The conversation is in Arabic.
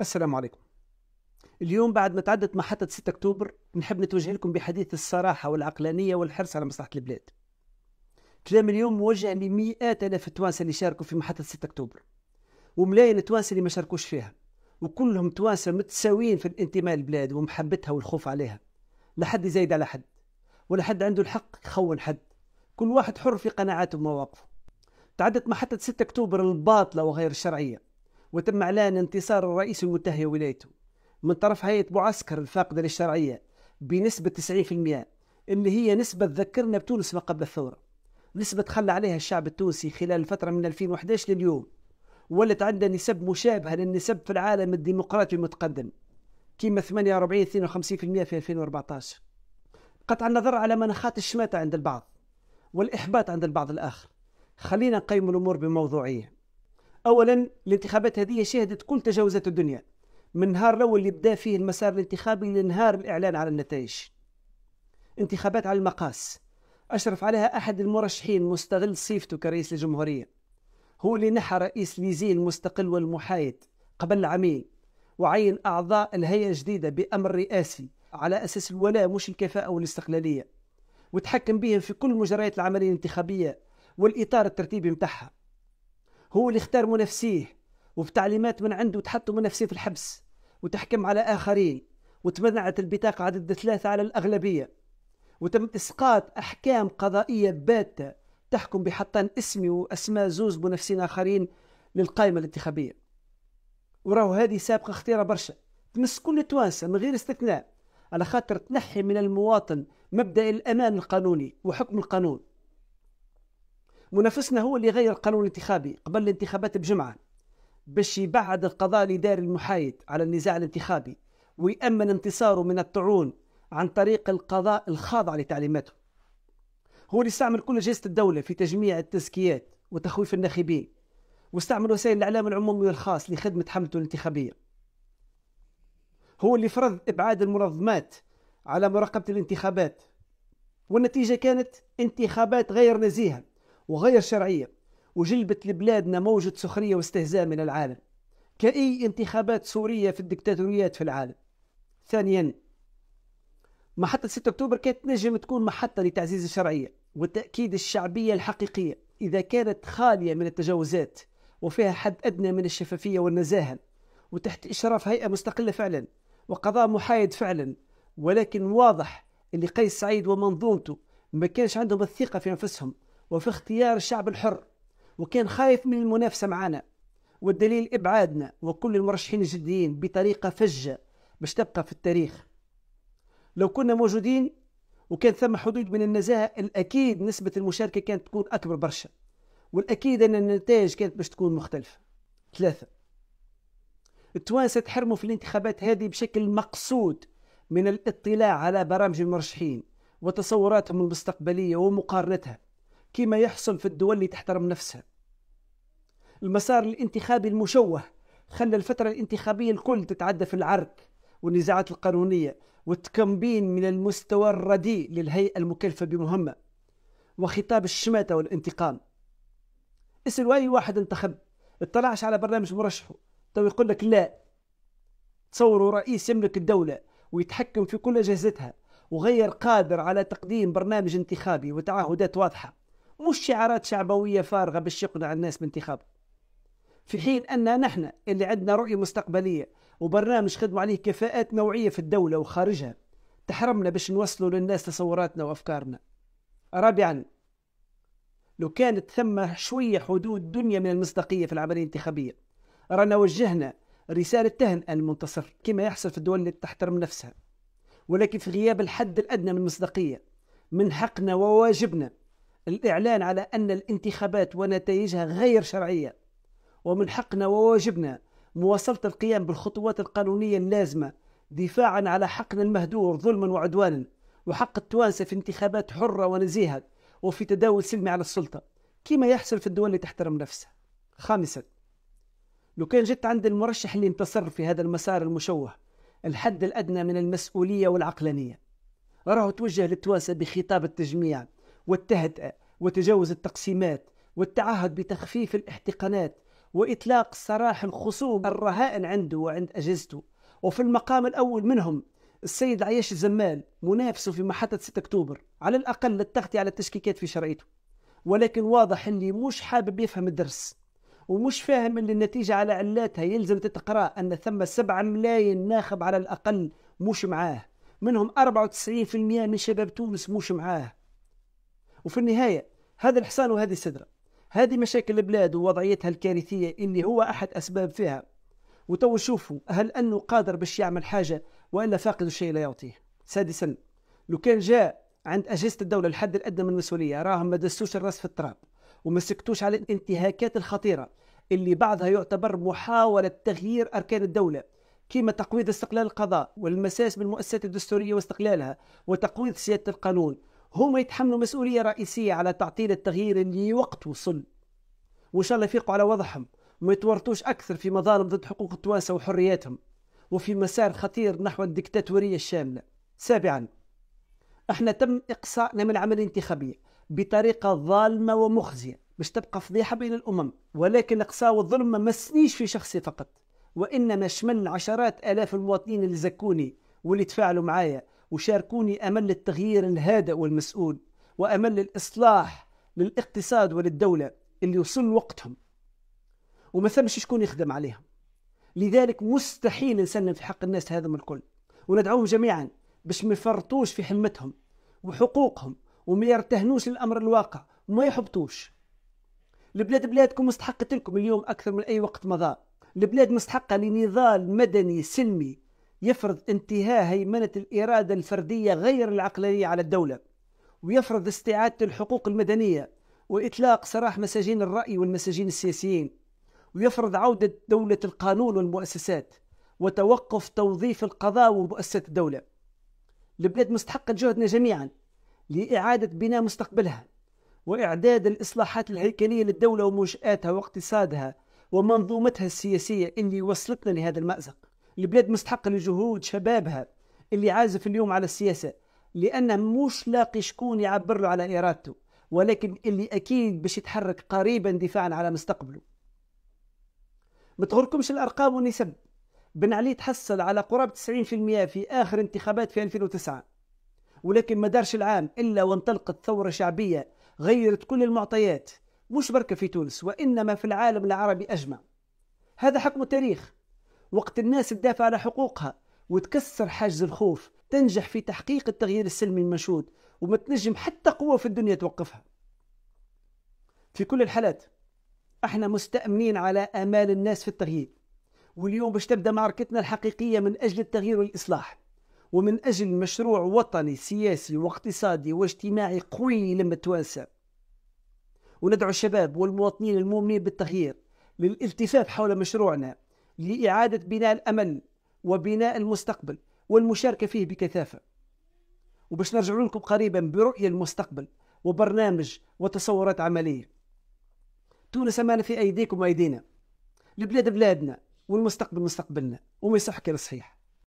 السلام عليكم اليوم بعد ما تعدت محطة 6 أكتوبر نحب نتوجه لكم بحديث الصراحة والعقلانية والحرص على مصلحة البلاد كلام اليوم موجه لمئات آلاف التوانسة اللي شاركوا في محطة 6 أكتوبر وملايين التوانسة اللي ما شاركوش فيها وكلهم توانسة متساويين في الانتماء للبلاد ومحبتها والخوف عليها لا حد زايد على حد ولا حد عنده الحق يخون حد كل واحد حر في قناعاته ومواقفه تعدت محطة 6 أكتوبر الباطلة وغير الشرعية وتم إعلان انتصار الرئيس المتهي ولايته من طرف هيئة معسكر الفاقدة للشرعية بنسبة 90% اللي هي نسبة تذكرنا بتونس ما قبل الثورة نسبة تخلى عليها الشعب التونسي خلال الفترة من 2011 لليوم ولت عندها نسب مشابهة للنسب في العالم الديمقراطي المتقدم كيما 48 52% في 2014 قطع النظر على مناخات الشماتة عند البعض والإحباط عند البعض الآخر خلينا نقيم الأمور بموضوعية اولا الانتخابات هذه شهدت كل تجاوزات الدنيا من نهار الاول اللي بدا فيه المسار الانتخابي لنهار الاعلان على النتائج انتخابات على المقاس اشرف عليها احد المرشحين مستغل صيفته كرئيس الجمهوريه هو اللي نحى رئيس ليزي المستقل والمحايد قبل عامين وعين اعضاء الهيئه الجديده بامر رئاسي على اساس الولاء مش الكفاءه والاستقلاليه وتحكم بهم في كل مجريات العمليه الانتخابيه والاطار الترتيبي متاعها هو اللي اختار منافسيه وبتعليمات من عنده تحطوا منافسيه في الحبس وتحكم على آخرين وتمنعت البطاقة عدد ثلاثة على الأغلبية وتم إسقاط أحكام قضائية باتة تحكم بحطان اسمي وأسماء زوز منافسين آخرين للقائمة الانتخابية وراه هذه سابقة خطيرة برشا تمس كل توانسه من غير استثناء على خاطر تنحي من المواطن مبدأ الأمان القانوني وحكم القانون منافسنا هو اللي غير القانون الانتخابي قبل الانتخابات بجمعة باش يبعد القضاء الإداري المحايد على النزاع الانتخابي ويأمن انتصاره من الطعون عن طريق القضاء الخاضع لتعليماته هو اللي استعمل كل أجهزة الدولة في تجميع التزكيات وتخويف الناخبين واستعمل وسائل الإعلام العمومي والخاص لخدمة حملته الانتخابية هو اللي فرض إبعاد المنظمات على مراقبة الانتخابات والنتيجة كانت انتخابات غير نزيهة وغير شرعية وجلبت لبلادنا موجة سخرية واستهزاء من العالم كأي انتخابات سورية في الدكتاتوريات في العالم ثانيا محطة 6 أكتوبر كانت نجم تكون محطة لتعزيز الشرعية وتأكيد الشعبية الحقيقية إذا كانت خالية من التجاوزات وفيها حد أدنى من الشفافية والنزاهة وتحت إشراف هيئة مستقلة فعلا وقضاء محايد فعلا ولكن واضح اللي قيس سعيد ومنظومته ما كانش عندهم الثقة في أنفسهم وفي اختيار الشعب الحر وكان خايف من المنافسة معنا والدليل إبعادنا وكل المرشحين الجديين بطريقة فجة باش تبقى في التاريخ لو كنا موجودين وكان ثم حدود من النزاهة الأكيد نسبة المشاركة كانت تكون أكبر برشا والأكيد أن النتائج كانت باش تكون مختلفة ثلاثة التوانسة تحرموا في الانتخابات هذه بشكل مقصود من الاطلاع على برامج المرشحين وتصوراتهم المستقبلية ومقارنتها كما يحصل في الدول اللي تحترم نفسها المسار الانتخابي المشوه خلى الفترة الانتخابية الكل تتعدى في العرك والنزاعات القانونية والتكمبين من المستوى الرديء للهيئة المكلفة بمهمة وخطاب الشماتة والانتقام اسأل أي واحد انتخب اطلعش على برنامج مرشحه تو يقول لك لا تصوروا رئيس يملك الدولة ويتحكم في كل أجهزتها وغير قادر على تقديم برنامج انتخابي وتعهدات واضحة مش شعارات شعبوية فارغة باش يقنع الناس بانتخاب في حين أننا نحن اللي عندنا رؤية مستقبلية وبرنامج خدموا عليه كفاءات نوعية في الدولة وخارجها تحرمنا باش نوصلوا للناس تصوراتنا وأفكارنا رابعا لو كانت ثم شوية حدود دنيا من المصداقية في العملية الانتخابية رانا وجهنا رسالة تهنئة المنتصر كما يحصل في الدول اللي تحترم نفسها ولكن في غياب الحد الأدنى من المصداقية من حقنا وواجبنا الإعلان على أن الانتخابات ونتائجها غير شرعية ومن حقنا وواجبنا مواصلة القيام بالخطوات القانونية اللازمة دفاعا على حقنا المهدور ظلما وعدوانا وحق التوانسة في انتخابات حرة ونزيهة وفي تداول سلمي على السلطة كما يحصل في الدول اللي تحترم نفسها خامسا لو كان جت عند المرشح اللي انتصر في هذا المسار المشوه الحد الأدنى من المسؤولية والعقلانية راه توجه للتوانسة بخطاب التجميع والتهدئة وتجاوز التقسيمات والتعهد بتخفيف الاحتقانات وإطلاق سراح الخصوم الرهائن عنده وعند أجهزته وفي المقام الأول منهم السيد عياش الزمال منافسه في محطة 6 أكتوبر على الأقل للتغطية على التشكيكات في شرعيته ولكن واضح اللي مش حابب يفهم الدرس ومش فاهم ان النتيجة على علاتها يلزم تتقرأ أن ثم 7 ملايين ناخب على الأقل مش معاه منهم 94% من شباب تونس مش معاه وفي النهاية هذا الحصان وهذه السدرة هذه مشاكل البلاد ووضعيتها الكارثية اللي هو أحد أسباب فيها وتو شوفوا هل أنه قادر باش يعمل حاجة وإلا فاقد الشيء لا يعطيه سادسا لو كان جاء عند أجهزة الدولة الحد الأدنى من المسؤولية راهم ما دسوش الراس في التراب وما سكتوش على الانتهاكات الخطيرة اللي بعضها يعتبر محاولة تغيير أركان الدولة كما تقويض استقلال القضاء والمساس بالمؤسسات الدستورية واستقلالها وتقويض سيادة القانون هما يتحملوا مسؤولية رئيسية على تعطيل التغيير اللي وقت وصل وإن شاء الله يفيقوا على وضعهم وما يتورطوش أكثر في مظالم ضد حقوق التوانسة وحرياتهم وفي مسار خطير نحو الدكتاتورية الشاملة سابعا احنا تم إقصائنا من العملية الانتخابية بطريقة ظالمة ومخزية باش تبقى فضيحة بين الأمم ولكن الإقصاء والظلم ما مسنيش في شخصي فقط وإنما شمل عشرات آلاف المواطنين اللي زكوني واللي تفاعلوا معايا وشاركوني أمل التغيير الهادئ والمسؤول وأمل الإصلاح للاقتصاد وللدولة اللي وصل وقتهم وما ثمش شكون يخدم عليهم لذلك مستحيل نسلم في حق الناس هذا من الكل وندعوهم جميعا باش ما يفرطوش في حمتهم وحقوقهم وما يرتهنوش للأمر الواقع وما يحبطوش البلاد بلادكم مستحقة لكم اليوم أكثر من أي وقت مضى البلاد مستحقة لنضال مدني سلمي يفرض انتهاء هيمنة الإرادة الفردية غير العقلانية على الدولة ويفرض استعادة الحقوق المدنية وإطلاق سراح مساجين الرأي والمساجين السياسيين ويفرض عودة دولة القانون والمؤسسات وتوقف توظيف القضاء ومؤسسات الدولة البلاد مستحقة جهدنا جميعا لإعادة بناء مستقبلها وإعداد الإصلاحات الهيكلية للدولة ومنشآتها واقتصادها ومنظومتها السياسية اللي وصلتنا لهذا المأزق البلاد مستحقة لجهود شبابها اللي عازف اليوم على السياسة لأنه مش لاقي شكون يعبر له على إرادته ولكن اللي أكيد باش يتحرك قريبا دفاعا على مستقبله ما تغركمش الأرقام والنسب بن علي تحصل على قرابة 90% في آخر انتخابات في 2009 ولكن ما دارش العام إلا وانطلقت ثورة شعبية غيرت كل المعطيات مش بركة في تونس وإنما في العالم العربي أجمع هذا حكم التاريخ وقت الناس تدافع على حقوقها وتكسر حاجز الخوف تنجح في تحقيق التغيير السلمي المنشود وما تنجم حتى قوة في الدنيا توقفها في كل الحالات احنا مستأمنين على آمال الناس في التغيير واليوم باش تبدأ معركتنا الحقيقية من أجل التغيير والإصلاح ومن أجل مشروع وطني سياسي واقتصادي واجتماعي قوي لما توانسة وندعو الشباب والمواطنين المؤمنين بالتغيير للالتفاف حول مشروعنا لإعادة بناء الأمل وبناء المستقبل والمشاركة فيه بكثافة وباش نرجع لكم قريبا برؤية المستقبل وبرنامج وتصورات عملية تونس أمانة في أيديكم وأيدينا البلاد بلادنا والمستقبل مستقبلنا وما يصح كان صحيح